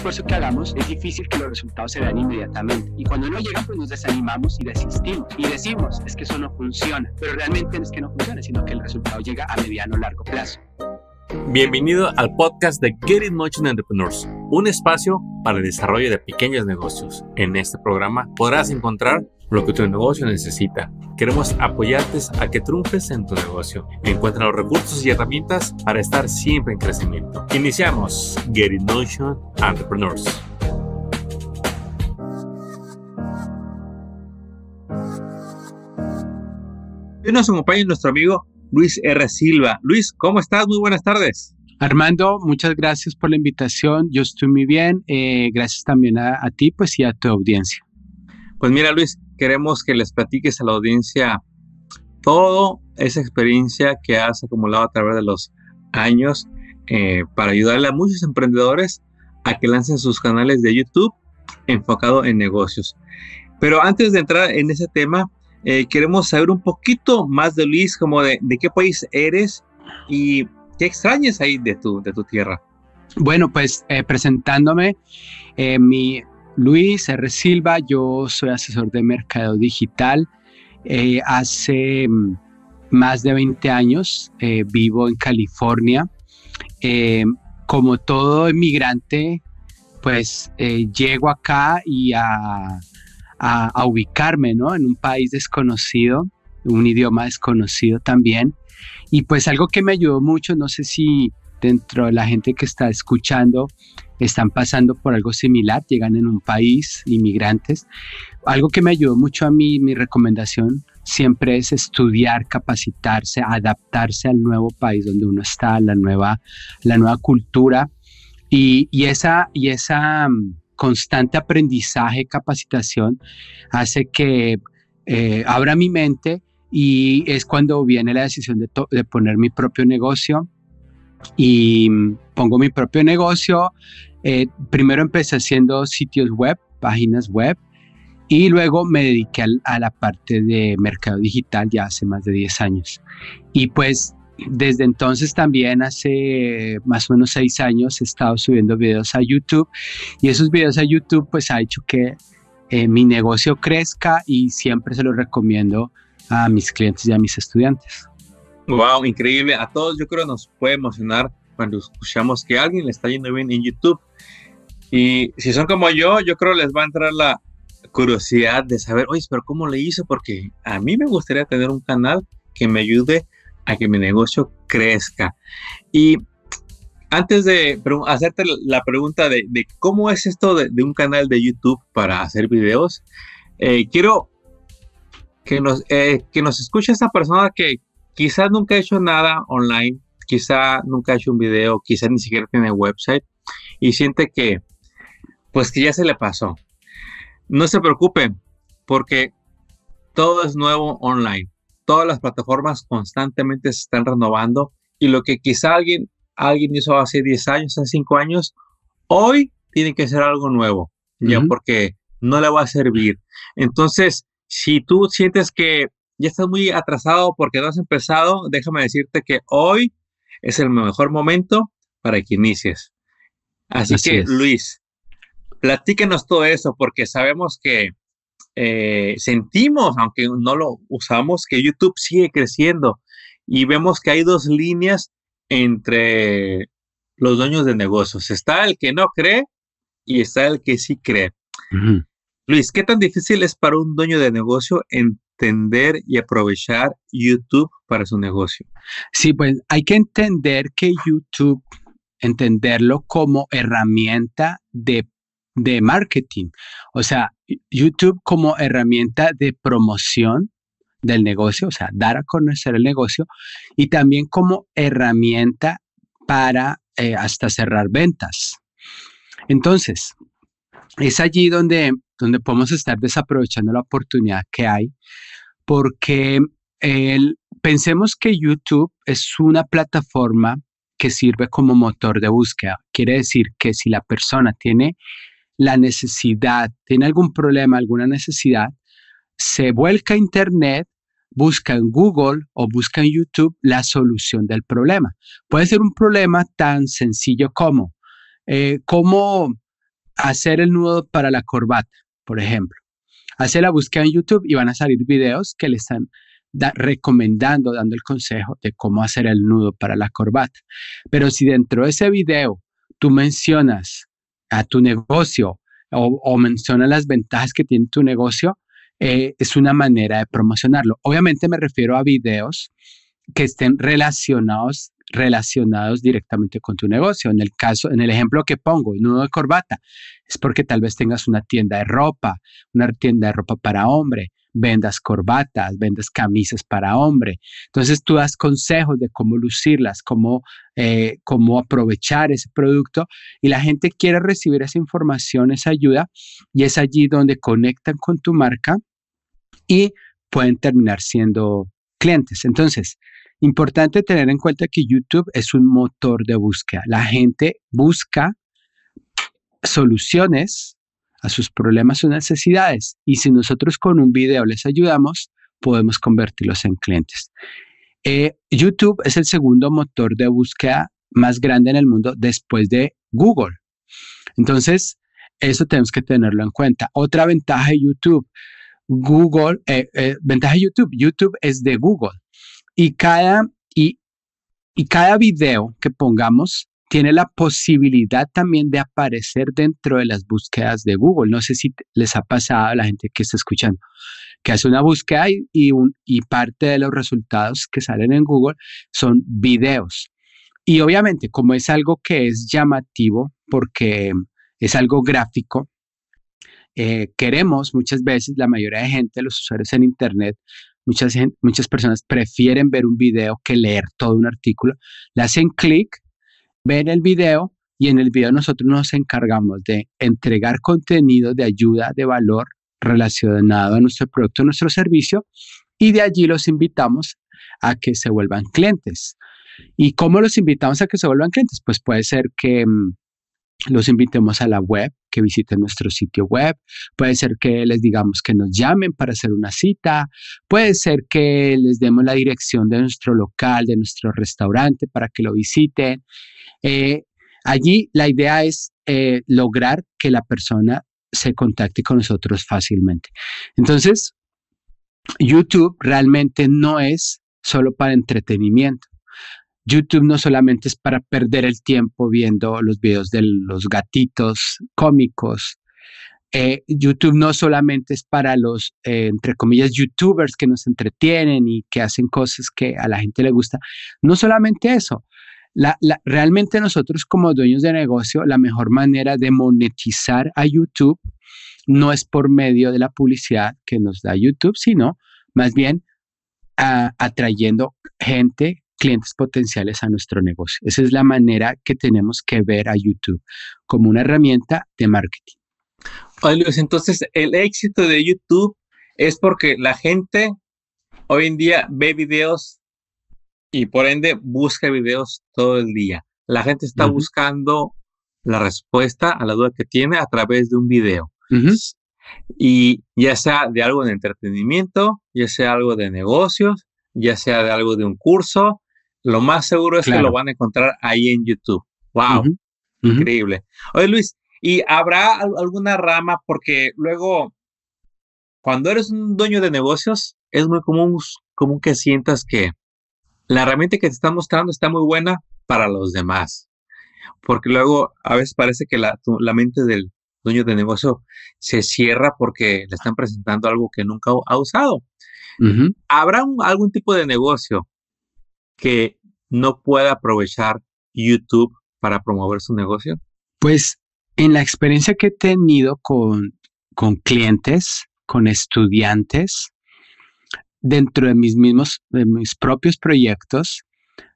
esfuerzo que hagamos, es difícil que los resultados se vean inmediatamente. Y cuando no llegan, pues nos desanimamos y desistimos. Y decimos, es que eso no funciona. Pero realmente no es que no funcione, sino que el resultado llega a mediano o largo plazo. Bienvenido al podcast de Getting Motion Entrepreneurs, un espacio para el desarrollo de pequeños negocios. En este programa podrás encontrar lo que tu negocio necesita. Queremos apoyarte a que triunfes en tu negocio. Encuentra los recursos y herramientas para estar siempre en crecimiento. Iniciamos Get in Entrepreneurs. Hoy nos acompaña nuestro amigo Luis R. Silva. Luis, ¿cómo estás? Muy buenas tardes. Armando, muchas gracias por la invitación. Yo estoy muy bien. Eh, gracias también a, a ti pues, y a tu audiencia. Pues mira, Luis, queremos que les platiques a la audiencia toda esa experiencia que has acumulado a través de los años eh, para ayudarle a muchos emprendedores a que lancen sus canales de YouTube enfocado en negocios. Pero antes de entrar en ese tema, eh, queremos saber un poquito más de Luis, como de, qué país eres y qué extrañas ahí de tu, de tu tierra. Bueno, pues eh, presentándome, eh, mi, Luis R. Silva, yo soy asesor de mercado digital. Eh, hace mm, más de 20 años eh, vivo en California. Eh, como todo emigrante, pues llego acá y a, ubicarme en un país desconocido, un idioma desconocido también. Y pues algo que me ayudó mucho, no sé si dentro de la gente que está escuchando están pasando por algo similar, llegan en un país, inmigrantes. Algo que me ayudó mucho a mí, mi recomendación siempre es estudiar, capacitarse, adaptarse al nuevo país donde uno está, la nueva, la nueva cultura. Y, esa, y esa mm, constante aprendizaje, capacitación, hace que eh, abra mi mente y es cuando viene la decisión de poner mi propio negocio y pongo mi propio negocio. Eh, primero empecé haciendo sitios web, páginas web, y luego me dediqué a, la parte de mercado digital ya hace más de 10 años. Y pues desde entonces también hace más o menos 6 años he estado subiendo videos a YouTube y esos videos a YouTube pues ha hecho que eh, mi negocio crezca y siempre se los recomiendo a mis clientes y a mis estudiantes. Wow, increíble. A todos yo creo nos puede emocionar cuando escuchamos que a alguien le está yendo bien en YouTube. Y si son como yo, yo creo les va a entrar la curiosidad de saber, oye, pero ¿cómo le hizo? Porque a mí me gustaría tener un canal que me ayude a que mi negocio crezca. Y antes de hacerte la pregunta de, cómo es esto de, un canal de YouTube para hacer videos, eh, quiero que nos, eh, que nos escuche esta persona que, quizás nunca ha hecho nada online, quizá nunca ha hecho un video, quizá ni siquiera tiene website y siente que, pues que ya se le pasó. No se preocupen porque todo es nuevo online. Todas las plataformas constantemente se están renovando y lo que quizá alguien, alguien hizo hace 10 años, hace 5 años, hoy tiene que ser algo nuevo, ya porque no le va a servir. Entonces, si tú sientes que ya estás muy atrasado porque no has empezado, déjame decirte que hoy es el mejor momento para que inicies. Así, que, Luis, platíquenos todo eso porque sabemos que eh, sentimos, aunque no lo usamos, que YouTube sigue creciendo y vemos que hay dos líneas entre los dueños de negocios. Está el que no cree y está el que sí cree. Luis, ¿qué tan difícil es para un dueño de negocio en entender y aprovechar YouTube para su negocio? Sí, pues hay que entender que YouTube, entenderlo como herramienta de, marketing, o sea, YouTube como herramienta de promoción del negocio, o sea, dar a conocer el negocio y también como herramienta para eh, hasta cerrar ventas. Entonces, es allí donde, donde podemos estar desaprovechando la oportunidad que hay, porque pensemos que YouTube es una plataforma que sirve como motor de búsqueda. Quiere decir que si la persona tiene la necesidad, tiene algún problema, alguna necesidad, se vuelca a Internet, busca en Google o busca en YouTube la solución del problema. Puede ser un problema tan sencillo como eh, hacer el nudo para la corbata, por ejemplo. Hace la búsqueda en YouTube y van a salir videos que le están recomendando, dando el consejo de cómo hacer el nudo para la corbata. Pero si dentro de ese video tú mencionas a tu negocio o, mencionas las ventajas que tiene tu negocio, eh, es una manera de promocionarlo. Obviamente me refiero a videos que estén relacionados relacionados directamente con tu negocio. En el caso, en el ejemplo que pongo, nudo de corbata, es porque tal vez tengas una tienda de ropa, una tienda de ropa para hombre, vendas corbatas, vendas camisas para hombre. Entonces tú das consejos de cómo lucirlas, cómo, eh, cómo aprovechar ese producto y la gente quiere recibir esa información, esa ayuda y es allí donde conectan con tu marca y pueden terminar siendo clientes. Entonces, Importante tener en cuenta que YouTube es un motor de búsqueda. La gente busca soluciones a sus problemas o necesidades y si nosotros con un video les ayudamos, podemos convertirlos en clientes. Eh, YouTube es el segundo motor de búsqueda más grande en el mundo después de Google. Entonces, eso tenemos que tenerlo en cuenta. Otra ventaja de YouTube, Google, eh, eh, ventaja de YouTube, YouTube es de Google y cada, y, y cada video que pongamos tiene la posibilidad también de aparecer dentro de las búsquedas de Google. No sé si les ha pasado a la gente que está escuchando, que hace una búsqueda y, parte de los resultados que salen en Google son videos. Y obviamente, como es algo que es llamativo, porque es algo gráfico, eh, queremos muchas veces, la mayoría de gente, los usuarios en Internet, Muchas, muchas personas prefieren ver un video que leer todo un artículo. Le hacen clic, ven el video y en el video nosotros nos encargamos de entregar contenido de ayuda, de valor relacionado a nuestro producto, a nuestro servicio, y de allí los invitamos a que se vuelvan clientes. ¿Y cómo los invitamos a que se vuelvan clientes? Pues puede ser que mm, los invitemos a la web, que visiten nuestro sitio web. Puede ser que les digamos que nos llamen para hacer una cita. Puede ser que les demos la dirección de nuestro local, de nuestro restaurante para que lo visiten. Eh, allí la idea es eh, lograr que la persona se contacte con nosotros fácilmente. Entonces, YouTube realmente no es solo para entretenimiento. YouTube no solamente es para perder el tiempo viendo los videos de los gatitos cómicos. Eh, YouTube no solamente es para los, eh, entre comillas, youtubers que nos entretienen y que hacen cosas que a la gente le gusta. No solamente eso. realmente nosotros como dueños de negocio, la mejor manera de monetizar a YouTube no es por medio de la publicidad que nos da YouTube, sino más bien ah, atrayendo gente clientes potenciales a nuestro negocio. Esa es la manera que tenemos que ver a YouTube como una herramienta de marketing. Luis, entonces el éxito de YouTube es porque la gente hoy en día ve videos y por ende busca videos todo el día. La gente está buscando la respuesta a la duda que tiene a través de un video. Y ya sea de algo de entretenimiento, ya sea algo de negocios, ya sea de algo de un curso, lo más seguro es que lo van a encontrar ahí en YouTube. ¡Wow! Increíble. Oye, Luis, ¿y habrá alguna rama? Porque luego, cuando eres un dueño de negocios, es muy común, común que sientas que la herramienta que te están mostrando está muy buena para los demás. Porque luego a veces parece que la, mente del dueño de negocio se cierra porque le están presentando algo que nunca ha usado. ¿Habrá algún tipo de negocio que no pueda aprovechar YouTube para promover su negocio? Pues en la experiencia que he tenido con, clientes, con estudiantes, dentro de mis mismos, de mis propios proyectos,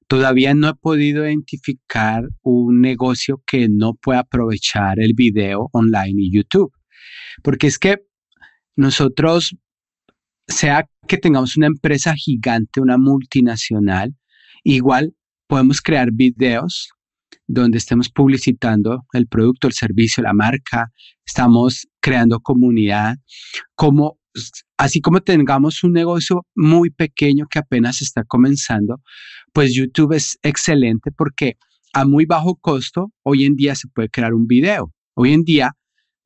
todavía no he podido identificar un negocio que no pueda aprovechar el video online y YouTube. Porque es que nosotros, sea que tengamos una empresa gigante, una multinacional, Igual podemos crear videos donde estemos publicitando el producto, el servicio, la marca, estamos creando comunidad, como así como tengamos un negocio muy pequeño que apenas está comenzando, pues YouTube es excelente porque a muy bajo costo hoy en día se puede crear un video. Hoy en día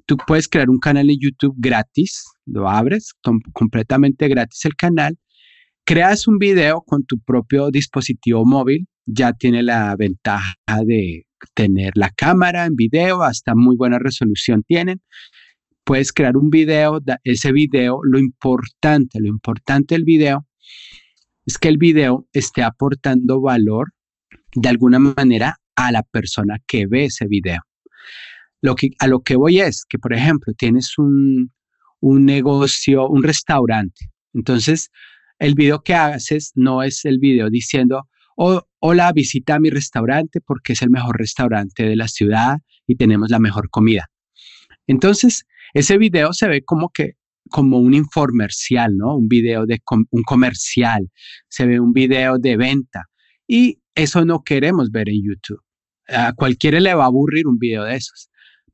tú puedes crear un canal en YouTube gratis, lo abres completamente gratis el canal creas un video con tu propio dispositivo móvil, ya tiene la ventaja de tener la cámara en video, hasta muy buena resolución tienen. Puedes crear un video, ese video, lo importante, lo importante del video es que el video esté aportando valor de alguna manera a la persona que ve ese video. Lo que, a lo que voy es que, por ejemplo, tienes un, un negocio, un restaurante. Entonces, el video que haces no es el video diciendo, hola, visita mi restaurante porque es el mejor restaurante de la ciudad y tenemos la mejor comida. Entonces, ese video se ve como que como un informercial, ¿no? Un video de un comercial, se ve un video de venta y eso no queremos ver en YouTube. A cualquiera le va a aburrir un video de esos,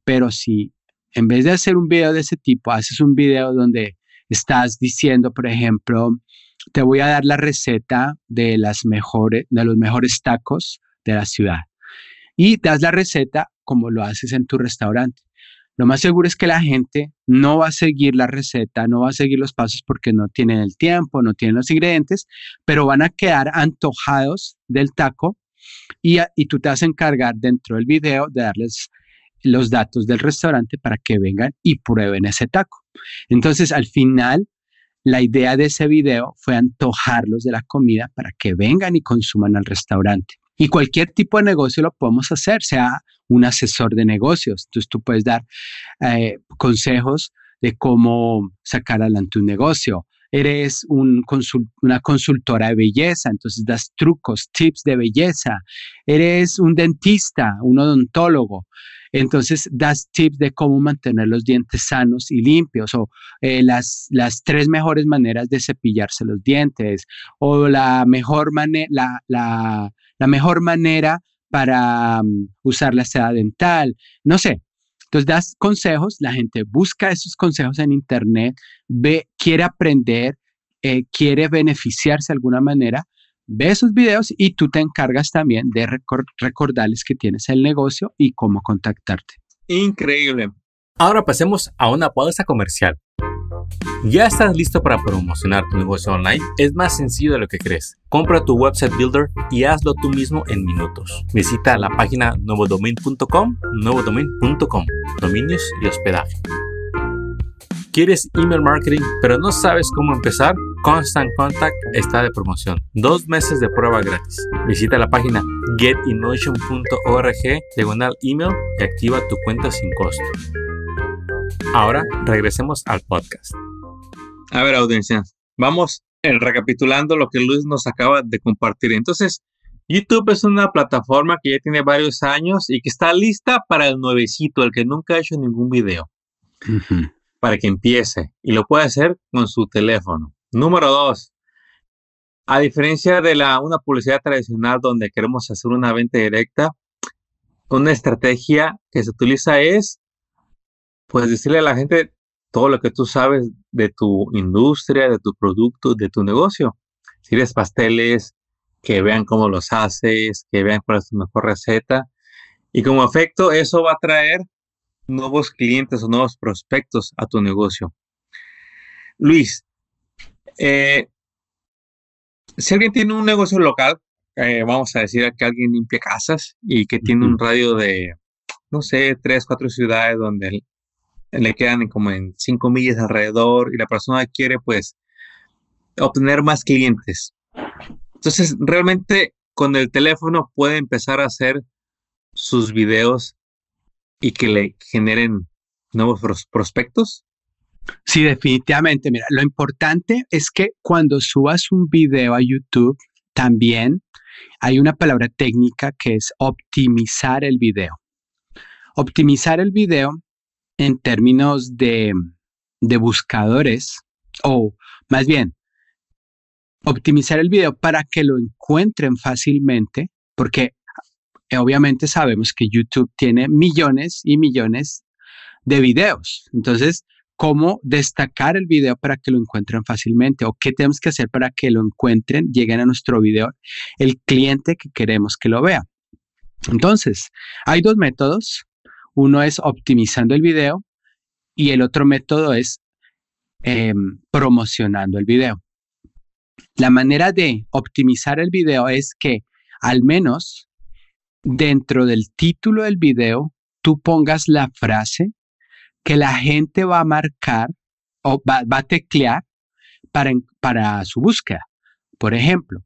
pero si en vez de hacer un video de ese tipo, haces un video donde estás diciendo, por ejemplo, te voy a dar la receta de, los mejores tacos de la ciudad. Y das la receta como lo haces en tu restaurante. Lo más seguro es que la gente no va a seguir la receta, no va a seguir los pasos porque no tienen el tiempo, no tienen los ingredientes, pero van a quedar antojados del taco y, y tú te vas a encargar dentro del video de darles los datos del restaurante para que vengan y prueben ese taco. Entonces, al final la idea de ese video fue antojarlos de la comida para que vengan y consuman al restaurante. Y cualquier tipo de negocio lo podemos hacer, sea un asesor de negocios. Entonces tú puedes dar eh, consejos de cómo sacar adelante un negocio. Eres una consultora de belleza, entonces das trucos, tips de belleza. Eres un dentista, un odontólogo. Entonces, das tips de cómo mantener los dientes sanos y limpios, o eh, las, tres mejores maneras de cepillarse los dientes, o la mejor, manera para mm, usar la seda dental, no sé. Entonces das consejos, la gente busca esos consejos en internet, quiere aprender, eh, quiere beneficiarse de alguna manera ve esos videos y tú te encargas también de recordarles que tienes el negocio y cómo contactarte. Increíble. Ahora pasemos a una pausa comercial. ¿Ya estás listo para promocionar tu negocio online? Es más sencillo de lo que crees. Compra tu website builder y hazlo tú mismo en minutos. Visita la página novodomain.com, novodomain.com, dominios y hospedaje. ¿Quieres email marketing pero no sabes cómo empezar? Constant Contact está de promoción. Dos meses de prueba gratis. Visita la página getinmotion.org diagonal email y activa tu cuenta sin costo. Ahora regresemos al podcast. A ver, audiencia, vamos eh, recapitulando lo que Luis nos acaba de compartir. Entonces, YouTube es una plataforma que ya tiene varios años y que está lista para el nuevecito, el que nunca ha hecho ningún video para que empiece y lo puede hacer con su teléfono. Número dos, a diferencia de la, una publicidad tradicional donde queremos hacer una venta directa, una estrategia que se utiliza es, pues decirle a la gente todo lo que tú sabes de tu industria, de tu producto, de tu negocio. Si eres pasteles, que vean cómo los haces, que vean cuál es tu mejor receta. Y como efecto, eso va a traer nuevos clientes o nuevos prospectos a tu negocio. Luis, eh, si alguien tiene un negocio local, eh, vamos a decir que alguien limpia casas y que tiene un radio de, no sé, tres, cuatro ciudades donde le quedan como en cinco millas alrededor y la persona quiere pues obtener más clientes. Entonces, realmente con el teléfono puede empezar a hacer sus videos y que le generen nuevos prospectos? Sí, definitivamente. Mira, lo importante es que cuando subas un video a YouTube, también hay una palabra técnica que es optimizar el video. Optimizar el video en términos de, de buscadores o más bien optimizar el video para que lo encuentren fácilmente, porque eh, obviamente sabemos que YouTube tiene millones y millones de videos. Entonces, ¿cómo destacar el video para que lo encuentren fácilmente? ¿O qué tenemos que hacer para que lo encuentren, lleguen a nuestro video, el cliente que queremos que lo vea? Entonces, hay dos métodos. Uno es optimizando el video y el otro método es em, promocionando el video. La manera de optimizar el video es que al menos dentro del título del video tú pongas la frase que la gente va a marcar o va, a teclear para, para, su búsqueda. Por ejemplo,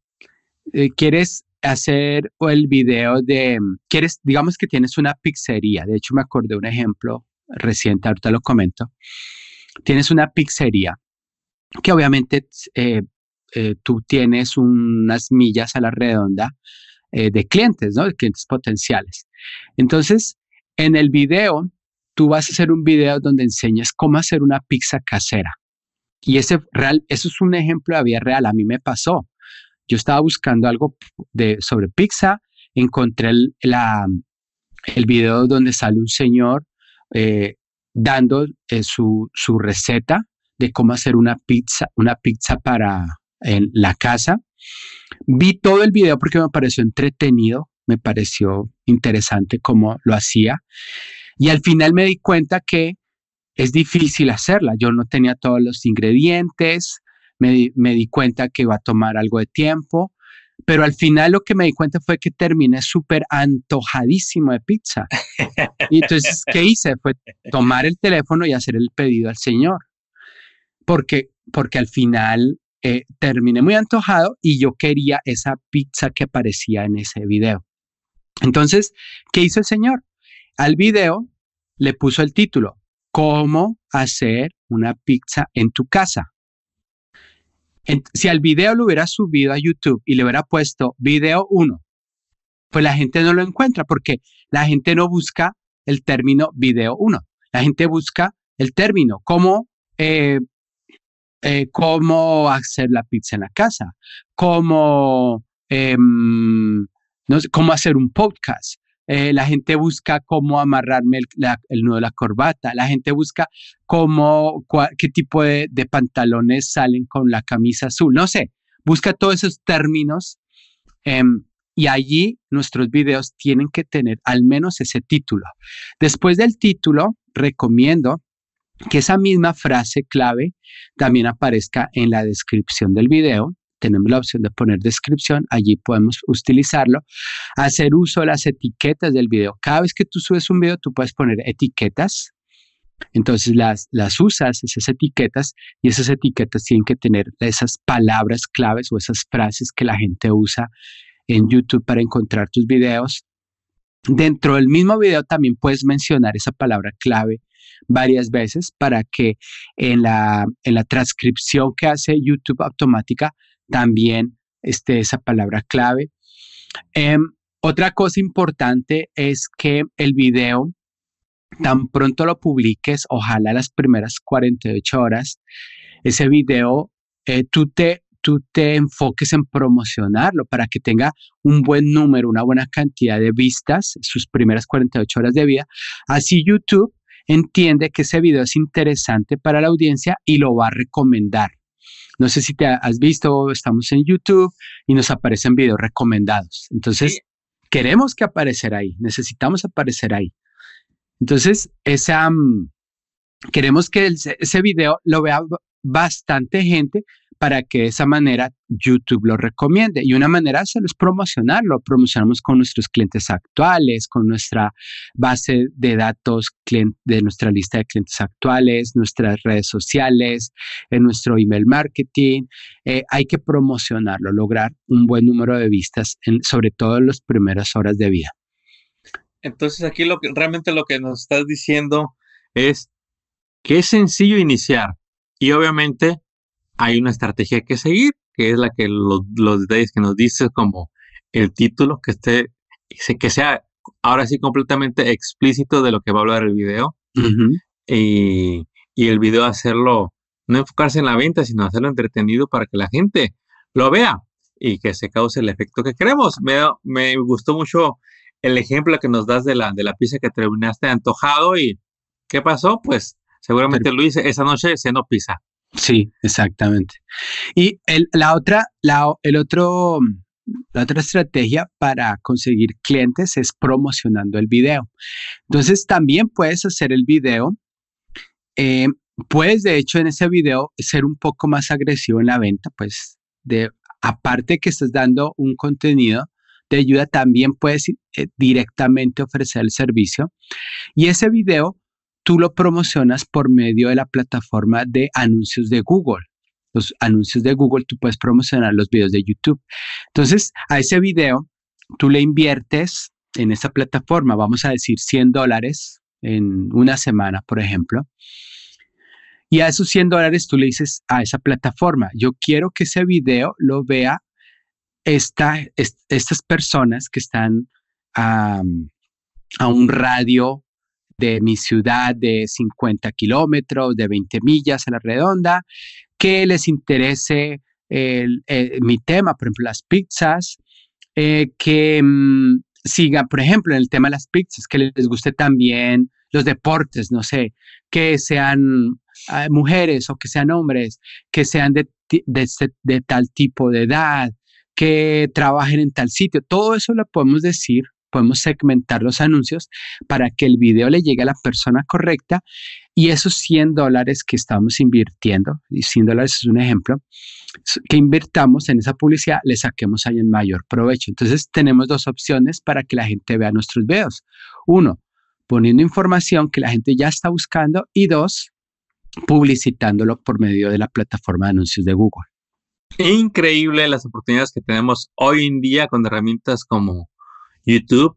eh, quieres hacer el video de, quieres, digamos que tienes una pizzería, de hecho me acordé un ejemplo reciente, ahorita lo comento, tienes una pizzería que obviamente eh, eh, tú tienes unas millas a la redonda eh, de clientes, ¿no? De clientes potenciales. Entonces, en el video, tú vas a hacer un video donde enseñas cómo hacer una pizza casera. Y ese real, eso es un ejemplo de vida real. A mí me pasó. Yo estaba buscando algo de, sobre pizza, encontré el, video donde sale un señor eh, dando eh, su, su, receta de cómo hacer una pizza, una pizza para en la casa. Vi todo el video porque me pareció entretenido, me pareció interesante cómo lo hacía. Y al final me di cuenta que es difícil hacerla. Yo no tenía todos los ingredientes, me, di cuenta que iba a tomar algo de tiempo, pero al final lo que me di cuenta fue que terminé súper antojadísimo de pizza. Y entonces, ¿qué hice? Fue tomar el teléfono y hacer el pedido al señor. Porque, porque al final eh, terminé muy antojado y yo quería esa pizza que aparecía en ese video. Entonces, ¿qué hizo el Señor? Al video le puso el título, ¿Cómo hacer una pizza en tu casa? si al video lo hubiera subido a YouTube y le hubiera puesto video 1, pues la gente no lo encuentra porque la gente no busca el término video 1. La gente busca el término, cómo eh, eh, cómo hacer la pizza en la casa, cómo, em, cómo hacer un podcast. Eh, la gente busca cómo amarrarme el, nudo de la corbata, la gente busca cómo, qué tipo de, pantalones salen con la camisa azul, no sé, busca todos esos términos em, y allí nuestros videos tienen que tener al menos ese título. Después del título, recomiendo que esa misma frase clave también aparezca en la descripción del video. Tenemos la opción de poner descripción, allí podemos utilizarlo. Hacer uso de las etiquetas del video. Cada vez que tú subes un video, tú puedes poner etiquetas. Entonces las, usas, esas etiquetas, y esas etiquetas tienen que tener esas palabras claves o esas frases que la gente usa en YouTube para encontrar tus videos. Dentro del mismo video también puedes mencionar esa palabra clave varias veces para que en la, transcripción que hace YouTube automática también esté esa palabra clave. Em, otra cosa importante es que el video, tan pronto lo publiques, ojalá las primeras 48 horas, ese video, eh, tú te tú te enfoques en promocionarlo para que tenga un buen número, una buena cantidad de vistas, sus primeras 48 horas de vida. Así YouTube entiende que ese video es interesante para la audiencia y lo va a recomendar. No sé si te has visto, estamos en YouTube y nos aparecen videos recomendados. Entonces, queremos que aparecer ahí, necesitamos aparecer ahí. Entonces, esa, mm, queremos que ese video lo vea bastante gente para que de esa manera YouTube lo recomiende. Y una manera de hacerlo es promocionarlo. Promocionamos con nuestros clientes actuales, con nuestra base de datos de nuestra lista de clientes actuales, nuestras redes sociales, en nuestro email marketing. Eh, hay que promocionarlo, lograr un buen número de vistas, sobre todo en las primeras horas de vida. Entonces aquí lo que, realmente lo que nos estás diciendo es que es sencillo iniciar y obviamente hay una estrategia que seguir, que es la que los, detalles que nos dices, como el título, que esté, que sea ahora sí completamente explícito de lo que va a hablar el video. y, el video hacerlo, no enfocarse en la venta, sino hacerlo entretenido para que la gente lo vea y que se cause el efecto que queremos. Me, gustó mucho el ejemplo que nos das de la, de la pizza que terminaste antojado y ¿qué pasó? Pues seguramente Luis esa noche se no pisa. Sí, exactamente. Y la otra, el otro, la otra estrategia para conseguir clientes es promocionando el video. Entonces también puedes hacer el video. Eh, puedes, de hecho, en ese video ser un poco más agresivo en la venta, pues de aparte que estás dando un contenido de ayuda, también puedes eh, directamente ofrecer el servicio. Y ese video tú lo promocionas por medio de la plataforma de anuncios de Google. Los anuncios de Google, tú puedes promocionar los videos de YouTube. Entonces, a ese video, tú le inviertes en esa plataforma, vamos a decir 100 dólares en una semana, por ejemplo. Y a esos 100 dólares tú le dices a esa plataforma, yo quiero que ese video lo vea estas personas que están a, a un radio de mi ciudad de 50 kilómetros, de 20 millas a la redonda, que les interese eh, mi tema, por ejemplo, las pizzas, eh, que mm, sigan, por ejemplo, en el tema de las pizzas, que les guste también los deportes, no sé, que sean ah, mujeres o que sean hombres, que sean de, este, de tal tipo de edad, que trabajen en tal sitio. Todo eso lo podemos decir podemos segmentar los anuncios para que el video le llegue a la persona correcta y esos 100 dólares que estamos invirtiendo, y 100 dólares es un ejemplo, que invirtamos en esa publicidad, le saquemos ahí en mayor provecho. Entonces tenemos dos opciones para que la gente vea nuestros videos. Uno, poniendo información que la gente ya está buscando y dos, publicitándolo por medio de la plataforma de anuncios de Google. Increíble las oportunidades que tenemos hoy en día con herramientas como YouTube,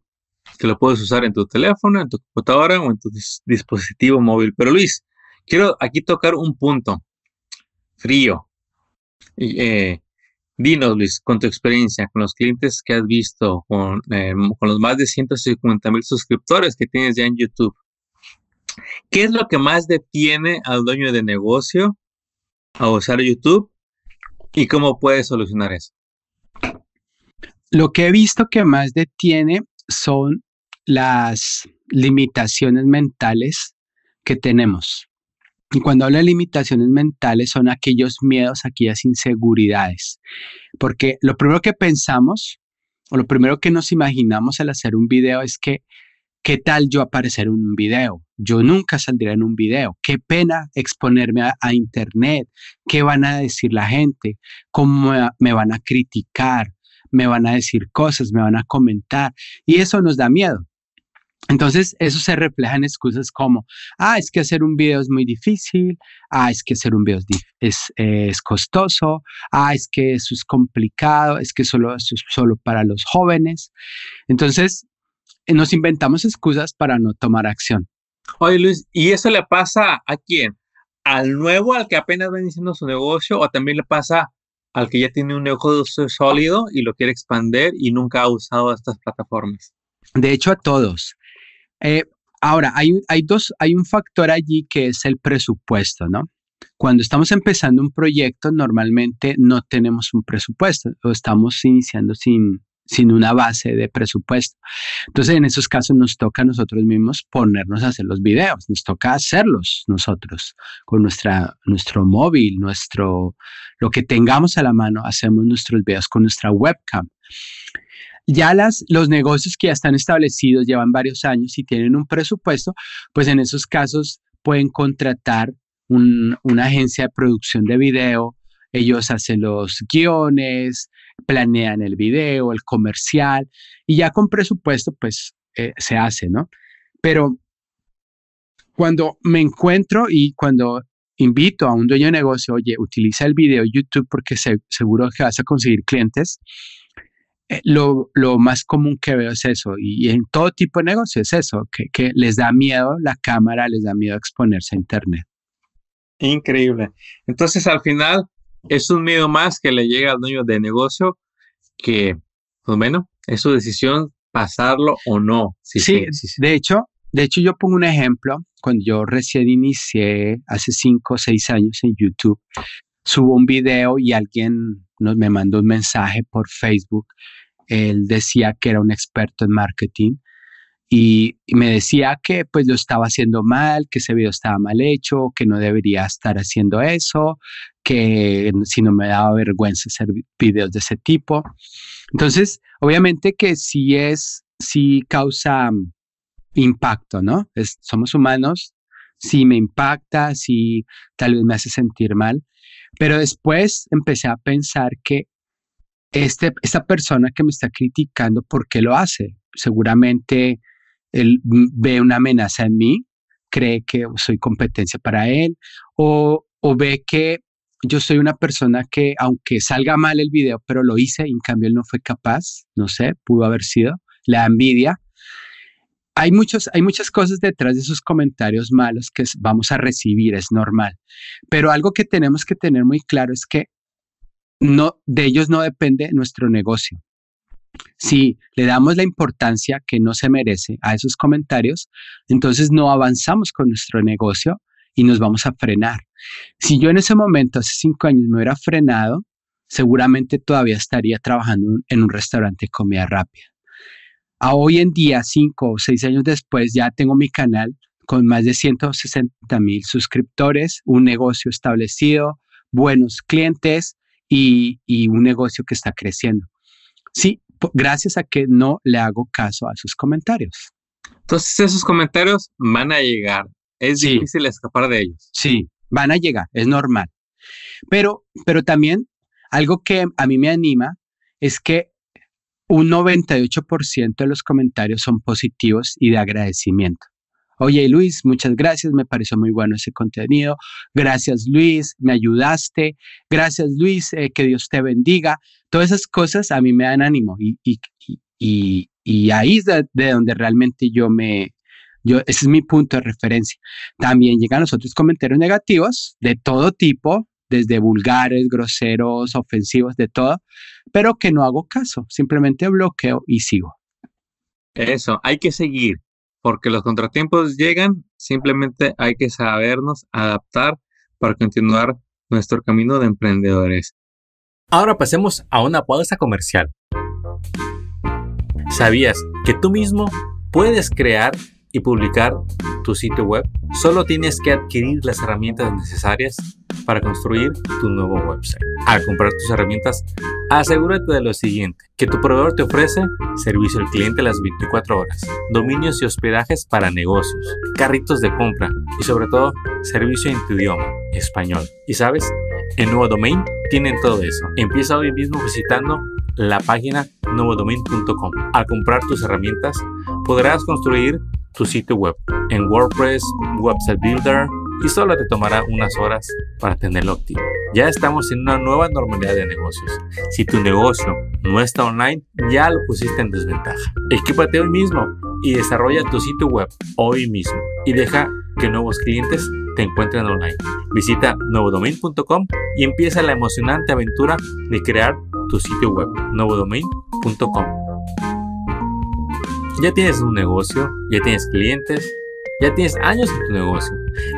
que lo puedes usar en tu teléfono, en tu computadora o en tu dispositivo móvil. Pero Luis, quiero aquí tocar un punto frío. Eh, dinos, Luis, con tu experiencia, con los clientes que has visto, con, eh, con los más de 150 mil suscriptores que tienes ya en YouTube, ¿qué es lo que más detiene al dueño de negocio a usar YouTube y cómo puedes solucionar eso? Lo que he visto que más detiene son las limitaciones mentales que tenemos. Y cuando hablo de limitaciones mentales son aquellos miedos, aquellas inseguridades. Porque lo primero que pensamos o lo primero que nos imaginamos al hacer un video es que, ¿qué tal yo aparecer en un video? Yo nunca saldría en un video. Qué pena exponerme a, a internet. ¿Qué van a decir la gente? ¿Cómo me van a criticar? me van a decir cosas, me van a comentar y eso nos da miedo. Entonces, eso se refleja en excusas como, ah, es que hacer un video es muy difícil, ah, es que hacer un video es, eh, costoso, ah, es que eso es complicado, es que solo, es solo para los jóvenes. Entonces, eh, nos inventamos excusas para no tomar acción. Oye, Luis, ¿y eso le pasa a quién? ¿Al nuevo, al que apenas va iniciando su negocio, o también le pasa al que ya tiene un negocio sólido y lo quiere expandir y nunca ha usado estas plataformas. De hecho, a todos. Eh, ahora, hay, hay, dos, hay un factor allí que es el presupuesto, ¿no? Cuando estamos empezando un proyecto, normalmente no tenemos un presupuesto o estamos iniciando sin, sin una base de presupuesto. Entonces, en esos casos nos toca a nosotros mismos ponernos a hacer los videos, nos toca hacerlos nosotros con nuestra, nuestro móvil, nuestro, lo que tengamos a la mano, hacemos nuestros videos con nuestra webcam. Ya las, los negocios que ya están establecidos, llevan varios años y tienen un presupuesto, pues en esos casos pueden contratar una agencia de producción de video, ellos hacen los guiones, planean el video, el comercial, y ya con presupuesto, pues eh, se hace, ¿no? Pero cuando me encuentro y cuando invito a un dueño de negocio, oye, utiliza el video YouTube porque seguro que vas a conseguir clientes, eh, lo, más común que veo es eso. Y, en todo tipo de negocio es eso, que, que les da miedo la cámara, les da miedo exponerse a Internet. Increíble. Entonces, al final, es un miedo más que le llega al dueño de negocio que, lo pues, menos, es su decisión pasarlo o no. Si sí, de hecho, de hecho yo pongo un ejemplo. Cuando yo recién inicié hace cinco o seis años en YouTube, subo un video y alguien me mandó un mensaje por Facebook. Él decía que era un experto en marketing y, y me decía que pues lo estaba haciendo mal, que ese video estaba mal hecho, que no debería estar haciendo eso, que si no me daba vergüenza hacer videos de ese tipo. Entonces, obviamente que sí es, sí causa mm, impacto, ¿no? somos humanos, sí me impacta, si tal vez me hace sentir mal, pero después empecé a pensar que este, esta persona que me está criticando, ¿por qué lo hace? Seguramente él mm, ve una amenaza en mí, cree que soy competencia para él o ve que yo soy una persona que, aunque salga mal el video, pero lo hice y en cambio él no fue capaz, no sé, pudo haber sido, la envidia. Hay, muchos, hay muchas cosas detrás de esos comentarios malos que vamos a recibir, es normal. Pero algo que tenemos que tener muy claro es que no, de ellos no depende nuestro negocio. Si le damos la importancia que no se merece a esos comentarios, entonces no avanzamos con nuestro negocio y nos vamos a frenar. Si yo en ese momento, hace cinco años, me hubiera frenado, seguramente todavía estaría trabajando en un restaurante de comida rápida. A hoy en día, cinco o seis años después, ya tengo mi canal con más de 160 mil suscriptores, un negocio establecido, buenos clientes y, y un negocio que está creciendo. Sí, gracias a que no le hago caso a sus comentarios. Entonces esos comentarios van a llegar es difícil escapar de ellos. Sí, van a llegar, es normal. Pero, pero también algo que a mí me anima es que un 98% de los comentarios son positivos y de agradecimiento. Oye, Luis, muchas gracias, me pareció muy bueno ese contenido. Gracias, Luis, me ayudaste. Gracias, Luis, eh, que Dios te bendiga. Todas esas cosas a mí me dan ánimo y, y, y, ahí es de donde realmente yo me, yo, ese es mi punto de referencia. También llegan a nosotros comentarios negativos de todo tipo, desde vulgares, groseros, ofensivos, de todo, pero que no hago caso, simplemente bloqueo y sigo. Eso, hay que seguir, porque los contratiempos llegan, simplemente hay que sabernos adaptar para continuar nuestro camino de emprendedores. Ahora pasemos a una pausa comercial. ¿Sabías que tú mismo puedes crear y publicar tu sitio web, solo tienes que adquirir las herramientas necesarias para construir tu nuevo website. Al comprar tus herramientas, asegúrate de lo siguiente, que tu proveedor te ofrece servicio al cliente las 24 horas, dominios y hospedajes para negocios, carritos de compra y sobre todo servicio en tu idioma, español. Y sabes, en Nuevo Domain tienen todo eso. Empieza hoy mismo visitando la página nuevodomain.com. Al comprar tus herramientas, podrás construir tu sitio web en WordPress, Website Builder y solo te tomará unas horas para tenerlo activo. Ya estamos en una nueva normalidad de negocios. Si tu negocio no está online, ya lo pusiste en desventaja. Equípate hoy mismo y desarrolla tu sitio web hoy mismo y deja que nuevos clientes te encuentren online. Visita novodomain.com y empieza la emocionante aventura de crear tu sitio web, novodomain.com. Ya tienes un negocio, ya tienes clientes, ya tienes años en tu negocio,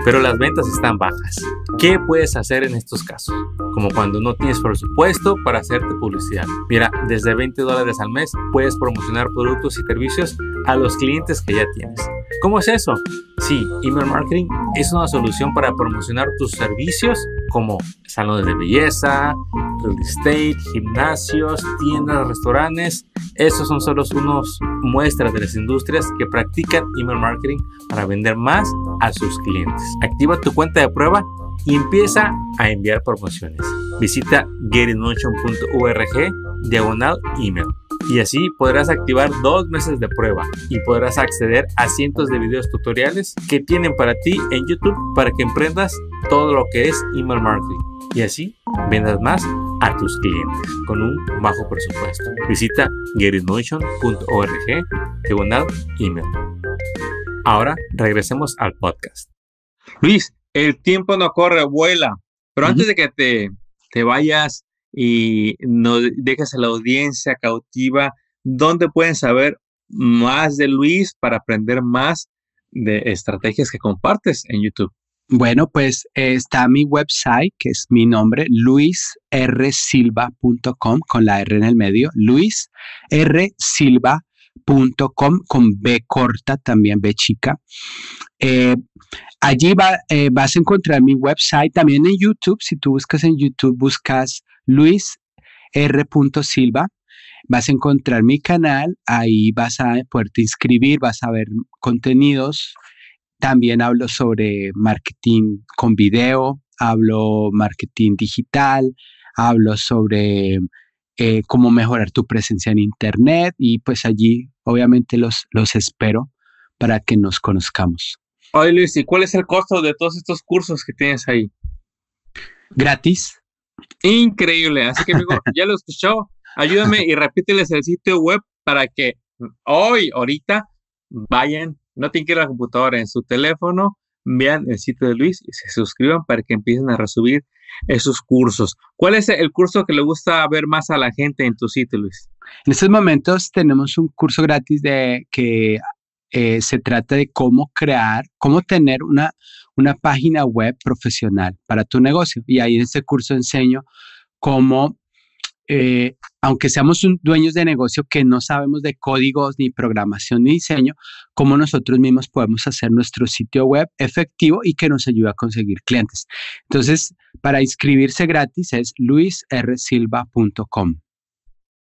pero las ventas están bajas. ¿Qué puedes hacer en estos casos? Como cuando no tienes presupuesto para hacerte publicidad. Mira, desde 20 dólares al mes puedes promocionar productos y servicios a los clientes que ya tienes. ¿Cómo es eso? Sí, email marketing es una solución para promocionar tus servicios como salones de belleza, real estate, gimnasios, tiendas, restaurantes. Estos son solo unos muestras de las industrias que practican email marketing para vender más a sus clientes. Activa tu cuenta de prueba y empieza a enviar promociones. Visita getinmotion.org diagonal email y así podrás activar dos meses de prueba y podrás acceder a cientos de videos tutoriales que tienen para ti en YouTube para que emprendas todo lo que es email marketing y así vendas más a tus clientes con un bajo presupuesto. Visita getinmotion.org diagonal email. Ahora regresemos al podcast. Luis, el tiempo no corre, vuela. Pero antes de que te, te vayas, y nos dejas a la audiencia cautiva ¿Dónde pueden saber más de Luis para aprender más de estrategias que compartes en YouTube. Bueno, pues eh, está mi website, que es mi nombre, luisrsilva.com, con la R en el medio, luisrsilva.com, con B corta, también B chica. Eh, allí eh, vas a encontrar mi website, también en YouTube, si tú buscas en YouTube, buscas Luis R. Silva. Vas a encontrar mi canal, ahí vas a poderte inscribir, vas a ver contenidos. También hablo sobre marketing con video, hablo marketing digital, hablo sobre eh, cómo mejorar tu presencia en Internet y pues allí obviamente los, los espero para que nos conozcamos. Oye Luis, ¿y cuál es el costo de todos estos cursos que tienes ahí? Gratis. Increíble. Así que, amigo, ya lo escuchó. Ayúdame y repíteles el sitio web para que hoy, ahorita, vayan, no tienen que ir a la computadora, en su teléfono, vean el sitio de Luis y se suscriban para que empiecen a recibir esos cursos. ¿Cuál es el curso que le gusta ver más a la gente en tu sitio, Luis? En estos momentos tenemos un curso gratis de que eh, se trata de cómo crear, cómo tener una, una página web profesional para tu negocio. Y ahí en este curso enseño cómo eh, aunque seamos dueños de negocio que no sabemos de códigos, ni programación, ni diseño, cómo nosotros mismos podemos hacer nuestro sitio web efectivo y que nos ayude a conseguir clientes. Entonces, para inscribirse gratis es luisrsilva.com.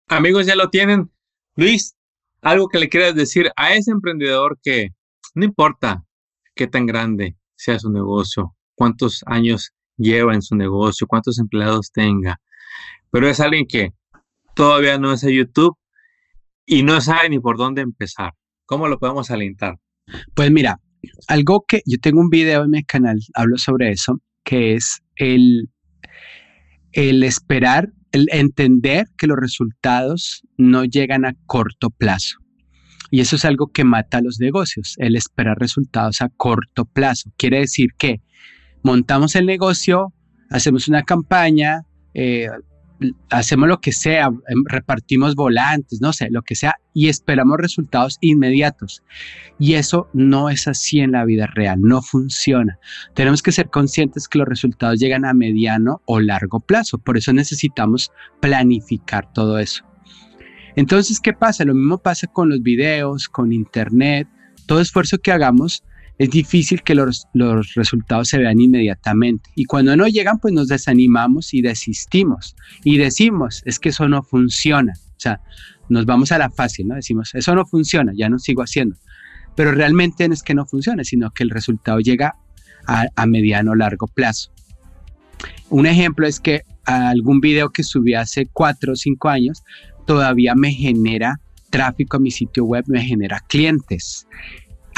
Amigos, ya lo tienen. Luis, algo que le quieras decir a ese emprendedor que no importa qué tan grande sea su negocio, cuántos años lleva en su negocio, cuántos empleados tenga, pero es alguien que todavía no es a YouTube y no sabe ni por dónde empezar. ¿Cómo lo podemos alentar? Pues mira, algo que yo tengo un video en mi canal, hablo sobre eso, que es el el esperar, el entender que los resultados no llegan a corto plazo. Y eso es algo que mata a los negocios, el esperar resultados a corto plazo. Quiere decir que montamos el negocio, hacemos una campaña, eh, hacemos lo que sea, em, repartimos volantes, no sé, lo que sea, y esperamos resultados inmediatos. Y eso no es así en la vida real, no funciona. Tenemos que ser conscientes que los resultados llegan a mediano o largo plazo, por eso necesitamos planificar todo eso. Entonces, ¿qué pasa? Lo mismo pasa con los videos, con Internet, todo esfuerzo que hagamos es difícil que los, resultados se vean inmediatamente. Y cuando no llegan, pues nos desanimamos y desistimos. Y decimos, es que eso no funciona. O sea, nos vamos a la fácil, ¿no? Decimos, eso no funciona, ya no sigo haciendo. Pero realmente no es que no funcione, sino que el resultado llega a, a mediano o largo plazo. Un ejemplo es que algún video que subí hace cuatro o cinco años todavía me genera tráfico a mi sitio web, me genera clientes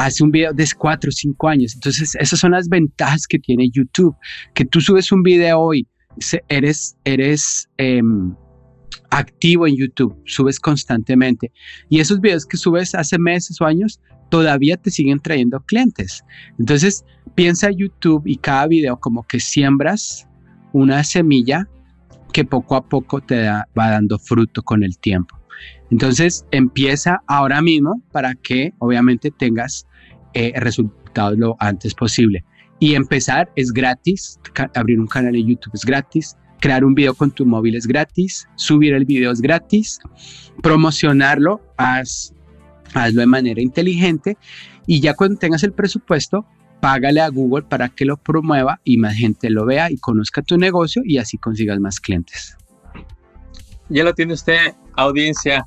hace un video de 4 o 5 años. Entonces, esas son las ventajas que tiene YouTube, que tú subes un video hoy, eres, eres em, activo en YouTube, subes constantemente. Y esos videos que subes hace meses o años todavía te siguen trayendo clientes. Entonces, piensa YouTube y cada video como que siembras una semilla que poco a poco te va dando fruto con el tiempo. Entonces empieza ahora mismo para que obviamente tengas eh, resultados lo antes posible. Y empezar es gratis, abrir un canal de YouTube es gratis, crear un video con tu móvil es gratis, subir el video es gratis, promocionarlo, haz, hazlo de manera inteligente y ya cuando tengas el presupuesto, págale a Google para que lo promueva y más gente lo vea y conozca tu negocio y así consigas más clientes. Ya lo tiene usted, audiencia.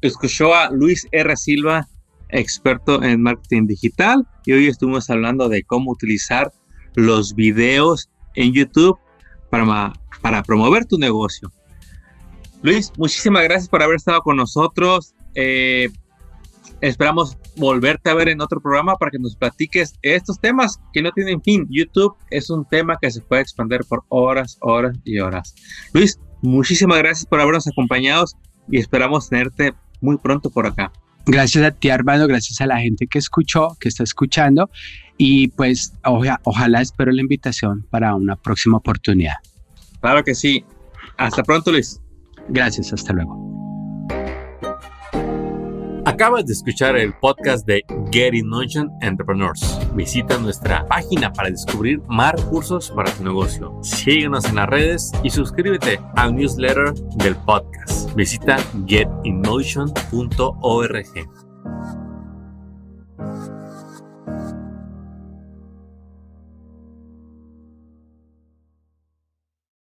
Escuchó a Luis R. Silva experto en marketing digital, y hoy estuvimos hablando de cómo utilizar los videos en YouTube para, para promover tu negocio. Luis, muchísimas gracias por haber estado con nosotros. Eh, esperamos volverte a ver en otro programa para que nos platiques estos temas que no tienen fin. YouTube es un tema que se puede expandir por horas, horas y horas. Luis, muchísimas gracias por habernos acompañado y esperamos tenerte muy pronto por acá. Gracias a ti hermano, gracias a la gente que escuchó, que está escuchando y pues ojalá espero la invitación para una próxima oportunidad. Claro que sí. Hasta pronto Luis. Gracias, hasta luego. Acabas de escuchar el podcast de Get in Motion Entrepreneurs. Visita nuestra página para descubrir más recursos para tu negocio. Síguenos en las redes y suscríbete al newsletter del podcast. Visita getinmotion.org.